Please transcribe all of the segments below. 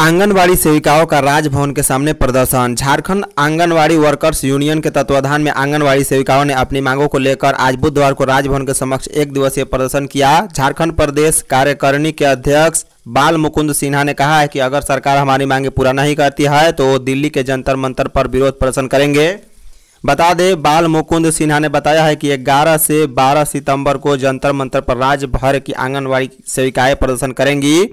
आंगनवाड़ी सेविकाओं का राजभवन के सामने प्रदर्शन झारखंड आंगनवाड़ी वर्कर्स यूनियन के तत्वाधान में आंगनवाड़ी सेविकाओं ने अपनी मांगों को लेकर आज बुधवार को राजभवन के समक्ष एक दिवसीय प्रदर्शन किया झारखंड प्रदेश कार्यकारिणी के अध्यक्ष बाल मुकुंद सिन्हा ने कहा है कि अगर सरकार हमारी मांगे पूरा नहीं करती है तो वो दिल्ली के जंतर मंतर पर विरोध प्रदर्शन करेंगे बता दें बाल मुकुंद सिन्हा ने बताया है कि 11 से 12 सितंबर को जंतर मंतर पर राज्य भर की आंगनबाड़ी सेविकाएं प्रदर्शन करेंगी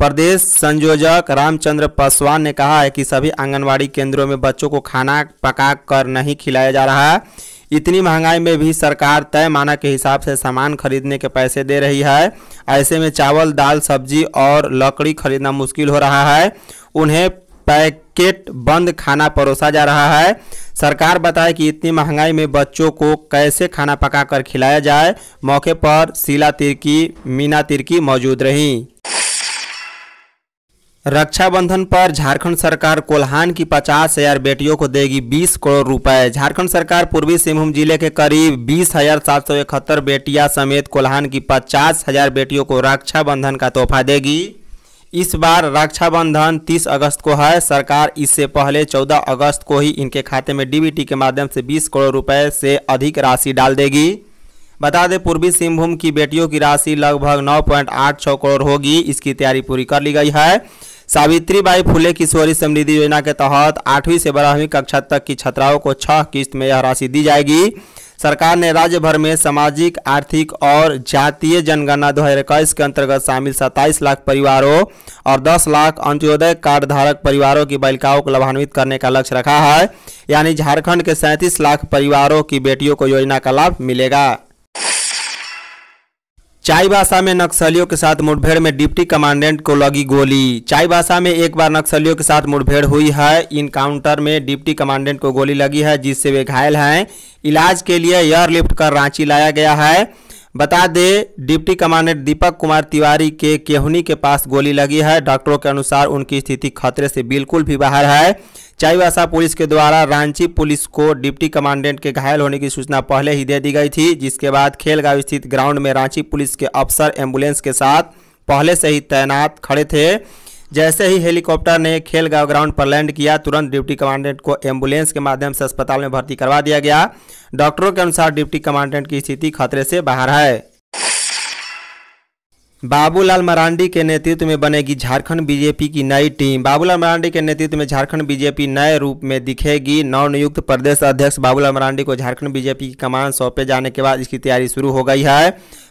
प्रदेश संयोजक रामचंद्र पासवान ने कहा है कि सभी आंगनबाड़ी केंद्रों में बच्चों को खाना पका कर नहीं खिलाया जा रहा है इतनी महंगाई में भी सरकार तय माना के हिसाब से सामान खरीदने के पैसे दे रही है ऐसे में चावल दाल सब्जी और लकड़ी खरीदना मुश्किल हो रहा है उन्हें पैकेट बंद खाना परोसा जा रहा है सरकार बताए कि इतनी महंगाई में बच्चों को कैसे खाना पकाकर खिलाया जाए मौके पर शीला तिर्की मीना तिर्की मौजूद रहीं रक्षाबंधन पर झारखंड सरकार कोल्हान की पचास हजार बेटियों को देगी 20 करोड़ रुपए झारखंड सरकार पूर्वी सिंहभूम जिले के करीब बीस हजार सात सौ इकहत्तर बेटिया समेत कोल्हान की पचास हजार बेटियों को रक्षाबंधन का तोहफा देगी इस बार रक्षाबंधन 30 अगस्त को है सरकार इससे पहले 14 अगस्त को ही इनके खाते में डी के माध्यम से बीस करोड़ रुपये से अधिक राशि डाल देगी बता दें पूर्वी सिंहभूम की बेटियों की राशि लगभग 9.86 करोड़ होगी इसकी तैयारी पूरी कर ली गई है सावित्री बाई फुले किशोरी समृद्धि योजना के तहत आठवीं से बारहवीं कक्षा तक की छात्राओं को छह किस्त में यह राशि दी जाएगी सरकार ने राज्य भर में सामाजिक आर्थिक और जातीय जनगणना दो हजार इक्कीस के अंतर्गत शामिल 27 लाख परिवारों और 10 लाख अंत्योदय कार्ड धारक परिवारों की बालिकाओं को लाभान्वित करने का लक्ष्य रखा है यानी झारखंड के 37 लाख परिवारों की बेटियों को योजना का लाभ मिलेगा चाईबासा में नक्सलियों के साथ मुठभेड़ में डिप्टी कमांडेंट को लगी गोली चाईबासा में एक बार नक्सलियों के साथ मुठभेड़ हुई है इनकाउंटर में डिप्टी कमांडेंट को गोली लगी है जिससे वे घायल हैं इलाज के लिए एयरलिफ्ट कर रांची लाया गया है बता दें डिप्टी कमांडेंट दीपक कुमार तिवारी के केहनी के पास गोली लगी है डॉक्टरों के अनुसार उनकी स्थिति खतरे से बिल्कुल भी बाहर है चाईवासा पुलिस के द्वारा रांची पुलिस को डिप्टी कमांडेंट के घायल होने की सूचना पहले ही दे दी गई थी जिसके बाद खेलगांव स्थित ग्राउंड में रांची पुलिस के अफसर एम्बुलेंस के साथ पहले से ही तैनात खड़े थे जैसे ही हेलीकॉप्टर ने खेलगांव ग्राउंड पर लैंड किया तुरंत डिप्टी कमांडेंट को एम्बुलेंस के माध्यम से अस्पताल में भर्ती करवा दिया गया डॉक्टरों के अनुसार डिप्टी कमांडेंट की स्थिति खतरे से बाहर है बाबूलाल मरांडी के नेतृत्व में बनेगी झारखंड बीजेपी की नई टीम बाबूलाल मरांडी के नेतृत्व में झारखंड बीजेपी नए रूप में दिखेगी नवनियुक्त प्रदेश अध्यक्ष बाबूलाल मरांडी को झारखंड बीजेपी की कमान सौंपे जाने के बाद इसकी तैयारी शुरू हो गई है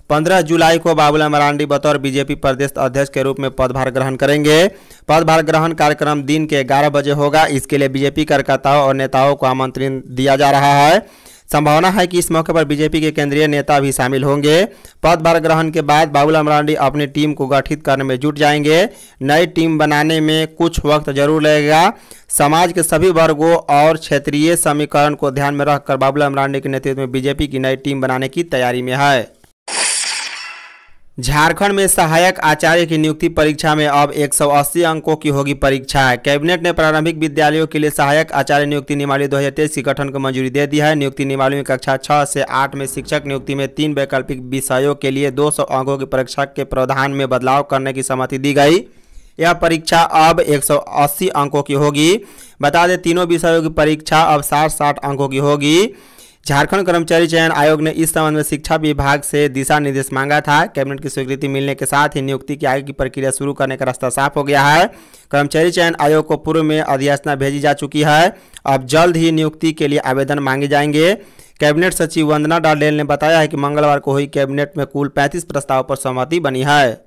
पंद्रह जुलाई को बाबूलाल मरांडी बतौर बीजेपी प्रदेश अध्यक्ष के रूप में पदभार ग्रहण करेंगे पदभार ग्रहण कार्यक्रम दिन के ग्यारह बजे होगा इसके लिए बीजेपी कार्यकर्ताओं और नेताओं को आमंत्रित दिया जा रहा है संभावना है कि इस मौके पर बीजेपी के केंद्रीय नेता भी शामिल होंगे पदभार ग्रहण के बाद बाबूलाल मरांडी अपनी टीम को गठित करने में जुट जाएंगे नई टीम बनाने में कुछ वक्त जरूर लगेगा समाज के सभी वर्गों और क्षेत्रीय समीकरण को ध्यान में रखकर बाबूलाल मरांडी के नेतृत्व में बीजेपी की नई टीम बनाने की तैयारी में है झारखंड में सहायक आचार्य की नियुक्ति परीक्षा में अब 180 अंकों की होगी परीक्षा कैबिनेट ने प्रारंभिक विद्यालयों के लिए सहायक आचार्य नियुक्ति नियमावली 2023 के गठन को मंजूरी दे दी है नियुक्ति निमाली में कक्षा 6 से 8 में शिक्षक नियुक्ति में तीन वैकल्पिक विषयों के लिए 200 अंकों की परीक्षा के प्रावधान में बदलाव करने की सहमति दी गई यह परीक्षा अब एक अंकों की होगी बता दें तीनों विषयों की परीक्षा अब साठ साठ अंकों की होगी झारखंड कर्मचारी चयन आयोग ने इस संबंध में शिक्षा विभाग से दिशा निर्देश मांगा था कैबिनेट की स्वीकृति मिलने के साथ ही नियुक्ति की आगे की प्रक्रिया शुरू करने का रास्ता साफ हो गया है कर्मचारी चयन आयोग को पूर्व में अधियाचना भेजी जा चुकी है अब जल्द ही नियुक्ति के लिए आवेदन मांगे जाएंगे कैबिनेट सचिव वंदना डाडेल ने बताया है कि मंगलवार को हुई कैबिनेट में कुल पैंतीस प्रस्ताव पर सहमति बनी है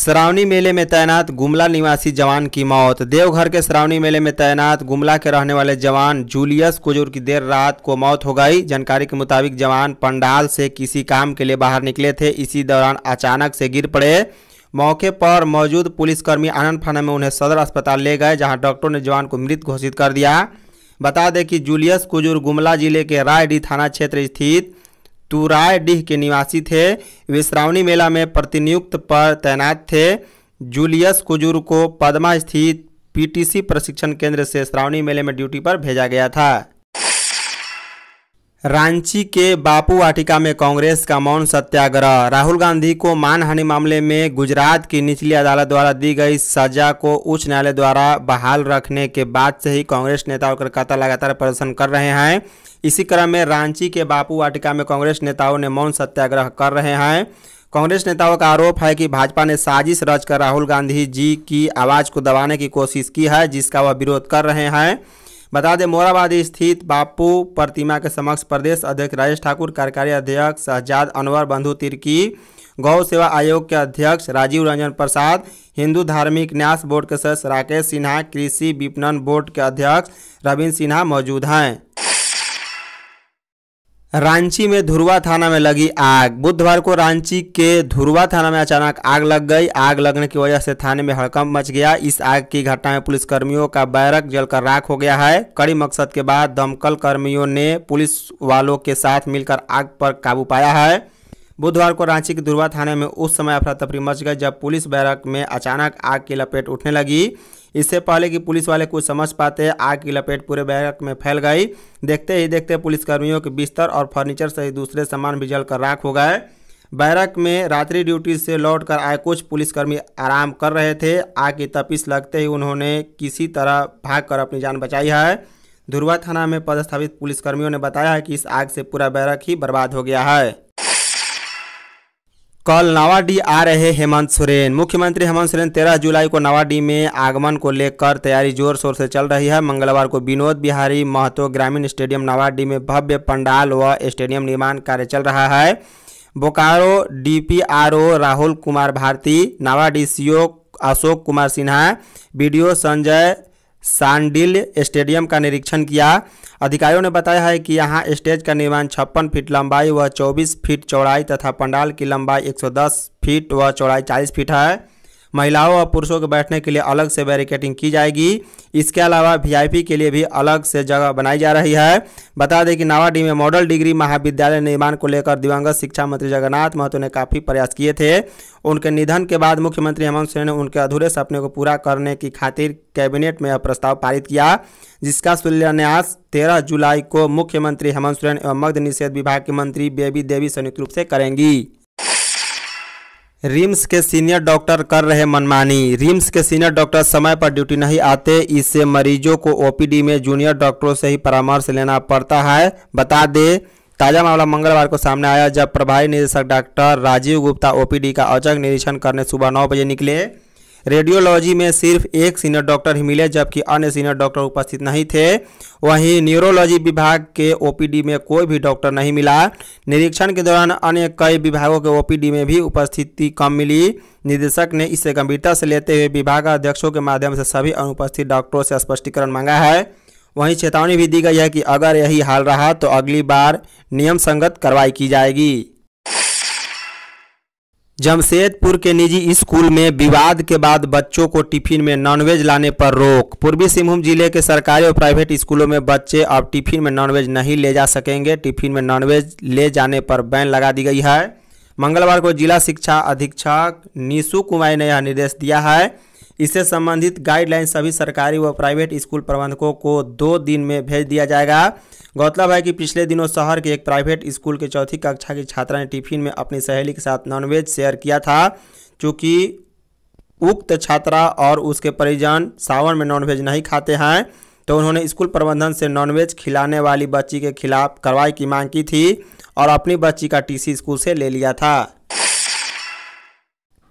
श्रावणी मेले में तैनात गुमला निवासी जवान की मौत देवघर के श्रावणी मेले में तैनात गुमला के रहने वाले जवान जूलियस कुजूर की देर रात को मौत हो गई जानकारी के मुताबिक जवान पंडाल से किसी काम के लिए बाहर निकले थे इसी दौरान अचानक से गिर पड़े मौके पर मौजूद पुलिसकर्मी आनंद फाना में उन्हें सदर अस्पताल ले गए जहाँ डॉक्टरों ने जवान को मृत घोषित कर दिया बता दें कि जूलियस कुजूर गुमला जिले के रायडी थाना क्षेत्र स्थित तुरायडीह के निवासी थे वे श्रावणी मेला में प्रतिनियुक्त पर तैनात थे जूलियस कुजूर को पदमा स्थित पीटीसी प्रशिक्षण केंद्र से श्रावणी मेले में ड्यूटी पर भेजा गया था रांची के बापू वाटिका में कांग्रेस का मौन सत्याग्रह राहुल गांधी को मानहानि मामले में गुजरात की निचली अदालत द्वारा दी गई सजा को उच्च न्यायालय द्वारा बहाल रखने के बाद से ही कांग्रेस नेता और लगातार प्रदर्शन कर रहे हैं इसी क्रम में रांची के बापू वाटिका में कांग्रेस नेताओं ने मौन सत्याग्रह कर रहे हैं कांग्रेस नेताओं का आरोप है कि भाजपा ने साजिश रचकर राहुल गांधी जी की आवाज़ को दबाने की कोशिश की है जिसका वह विरोध कर रहे हैं बता दें मोराबादी स्थित बापू प्रतिमा के समक्ष प्रदेश अध्यक्ष राजेश ठाकुर कार्यकारी अध्यक्ष शहजाद अनवर बंधु तिर्की गौ सेवा आयोग के अध्यक्ष राजीव रंजन प्रसाद हिंदू धार्मिक न्यास बोर्ड के सदस्य राकेश सिन्हा कृषि विपणन बोर्ड के अध्यक्ष रविंद्र सिन्हा मौजूद हैं रांची में धुरवा थाना में लगी आग बुधवार को रांची के धुरवा थाना में अचानक आग लग गई आग लगने की वजह से थाने में हड़कंप मच गया इस आग की घटना में पुलिसकर्मियों का बैरक जलकर राख हो गया है कड़ी मकसद के बाद दमकल कर्मियों ने पुलिस वालों के साथ मिलकर आग पर काबू पाया है बुधवार को रांची के दुर्वा थाने में उस समय अफरा तफरी मच गई जब पुलिस बैरक में अचानक आग की लपेट उठने लगी इससे पहले कि पुलिस वाले कुछ समझ पाते आग की लपेट पूरे बैरक में फैल गई देखते ही देखते पुलिसकर्मियों के बिस्तर और फर्नीचर सहित दूसरे सामान भी जलकर राख हो गए बैरक में रात्रि ड्यूटी से लौटकर आए कुछ पुलिसकर्मी आराम कर रहे थे आग की तपिश लगते ही उन्होंने किसी तरह भागकर अपनी जान बचाई है धुरवा थाना में पदस्थापित पुलिसकर्मियों ने बताया है कि इस आग से पूरा बैरक ही बर्बाद हो गया है कल नवाडी आ रहे हेमंत सोरेन मुख्यमंत्री हेमंत सोरेन 13 जुलाई को नवाडी में आगमन को लेकर तैयारी जोर शोर से चल रही है मंगलवार को विनोद बिहारी महतो ग्रामीण स्टेडियम नवाडी में भव्य पंडाल व स्टेडियम निर्माण कार्य चल रहा है बोकारो डीपीआरओ राहुल कुमार भारती नवाडी CO Ashok Kumar Sinha B Sanjay Sandil stadium का निरीक्षण किया अधिकारियों ने बताया है कि यहाँ स्टेज का निर्माण छप्पन फीट लंबाई व 24 फीट चौड़ाई तथा पंडाल की लंबाई 110 फीट व चौड़ाई 40 फीट है महिलाओं और पुरुषों के बैठने के लिए अलग से बैरिकेटिंग की जाएगी इसके अलावा वीआईपी के लिए भी अलग से जगह बनाई जा रही है बता दें कि नावाडी में मॉडल डिग्री महाविद्यालय निर्माण को लेकर दिवंगत शिक्षा मंत्री जगन्नाथ महतो ने काफ़ी प्रयास किए थे उनके निधन के बाद मुख्यमंत्री हेमंत सोरेन ने उनके अधूरे सपने को पूरा करने की खातिर कैबिनेट में यह प्रस्ताव पारित किया जिसका शिलान्यास 13 जुलाई को मुख्यमंत्री हेमंत सोरेन एवं मग्ध निषेध विभाग के मंत्री बेबी देवी संयुक्त रूप से करेंगी रिम्स के सीनियर डॉक्टर कर रहे मनमानी रिम्स के सीनियर डॉक्टर समय पर ड्यूटी नहीं आते इससे मरीजों को ओपीडी में जूनियर डॉक्टरों से ही परामर्श लेना पड़ता है बता दे ताज़ा मामला मंगलवार को सामने आया जब प्रभारी निदेशक डॉक्टर राजीव गुप्ता ओपीडी का औचक निरीक्षण करने सुबह नौ बजे निकले रेडियोलॉजी में सिर्फ एक सीनियर डॉक्टर ही मिले जबकि अन्य सीनियर डॉक्टर उपस्थित नहीं थे वहीं न्यूरोलॉजी विभाग के ओपीडी में कोई भी डॉक्टर नहीं मिला निरीक्षण के दौरान अन्य कई विभागों के ओपीडी में भी उपस्थिति कम मिली निदेशक ने इसे गंभीरता से लेते हुए विभाग अध्यक्षों के माध्यम से सभी अनुपस्थित डॉक्टरों से स्पष्टीकरण मांगा है वहीं चेतावनी भी दी गई है कि अगर यही हाल रहा तो अगली बार नियम संगत कार्रवाई की जाएगी जमशेदपुर के निजी स्कूल में विवाद के बाद बच्चों को टिफिन में नॉनवेज लाने पर रोक पूर्वी सिंहभूम जिले के सरकारी और प्राइवेट स्कूलों में बच्चे अब टिफिन में नॉनवेज नहीं ले जा सकेंगे टिफिन में नॉनवेज ले जाने पर बैन लगा दी गई है मंगलवार को जिला शिक्षा अधीक्षक निशु कुमार ने यह निर्देश दिया है इससे संबंधित गाइडलाइन सभी सरकारी व प्राइवेट स्कूल प्रबंधकों को दो दिन में भेज दिया जाएगा गौतलब है कि पिछले दिनों शहर के एक प्राइवेट स्कूल के चौथी कक्षा की छात्रा ने टिफिन में अपनी सहेली के साथ नॉनवेज शेयर किया था चूँकि उक्त छात्रा और उसके परिजन सावन में नॉनवेज नहीं खाते हैं तो उन्होंने स्कूल प्रबंधन से नॉनवेज खिलाने वाली बच्ची के खिलाफ कार्रवाई की मांग की थी और अपनी बच्ची का टीसी स्कूल से ले लिया था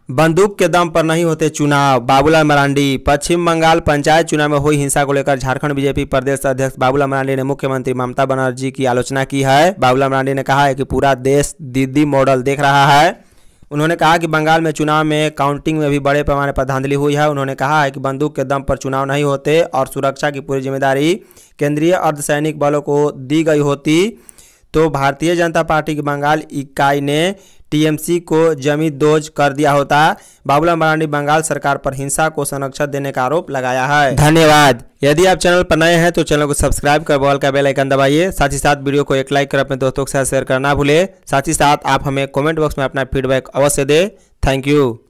बंदूक के दम पर नहीं होते चुनाव बाबूलाल मरांडी पश्चिम बंगाल पंचायत चुनाव में हुई हिंसा को लेकर झारखंड बीजेपी प्रदेश अध्यक्ष बाबूलाल मरांडी ने मुख्यमंत्री ममता बनर्जी की आलोचना की है बाबूलाल मरांडी ने कहा है कि पूरा देश दीदी मॉडल देख रहा है उन्होंने कहा कि बंगाल में चुनाव में काउंटिंग में भी बड़े पैमाने पर धांधली हुई है उन्होंने कहा है कि बंदूक के दम पर चुनाव नहीं होते और सुरक्षा की पूरी जिम्मेदारी केंद्रीय अर्धसैनिक बलों को दी गई होती तो भारतीय जनता पार्टी की बंगाल इकाई ने टीएमसी को जमी दोज कर दिया होता बाबूलाल मरांडी बंगाल सरकार पर हिंसा को संरक्षण देने का आरोप लगाया है धन्यवाद यदि आप चैनल पर नए हैं तो चैनल को सब्सक्राइब कर बॉल का बेल आइकन दबाइए साथ ही साथ वीडियो को एक लाइक कर अपने दोस्तों के साथ शेयर करना भूले साथ ही साथ आप हमें कॉमेंट बॉक्स में अपना फीडबैक अवश्य दे थैंक यू